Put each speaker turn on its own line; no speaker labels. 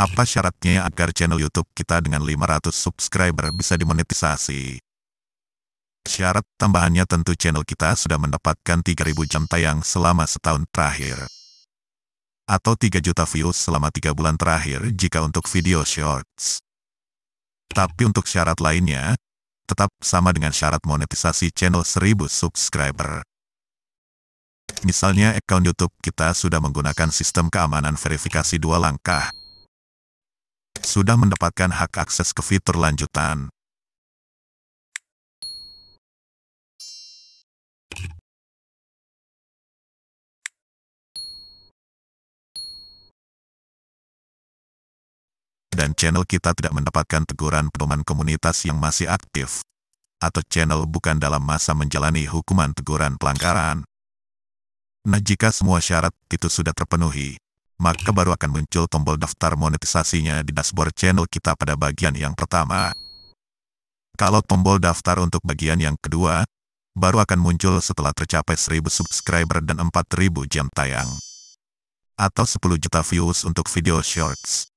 Apa syaratnya agar channel YouTube kita dengan 500 subscriber bisa dimonetisasi? Syarat tambahannya tentu channel kita sudah mendapatkan 3000 jam tayang selama setahun terakhir. Atau 3 juta views selama 3 bulan terakhir jika untuk video shorts. Tapi untuk syarat lainnya, tetap sama dengan syarat monetisasi channel 1000 subscriber. Misalnya account YouTube kita sudah menggunakan sistem keamanan verifikasi dua langkah, sudah mendapatkan hak akses ke fitur lanjutan. Dan channel kita tidak mendapatkan teguran pedoman komunitas yang masih aktif, atau channel bukan dalam masa menjalani hukuman teguran pelanggaran. Nah jika semua syarat itu sudah terpenuhi, maka baru akan muncul tombol daftar monetisasinya di dashboard channel kita pada bagian yang pertama. Kalau tombol daftar untuk bagian yang kedua, baru akan muncul setelah tercapai 1000 subscriber dan 4000 jam tayang. Atau 10 juta views untuk video shorts.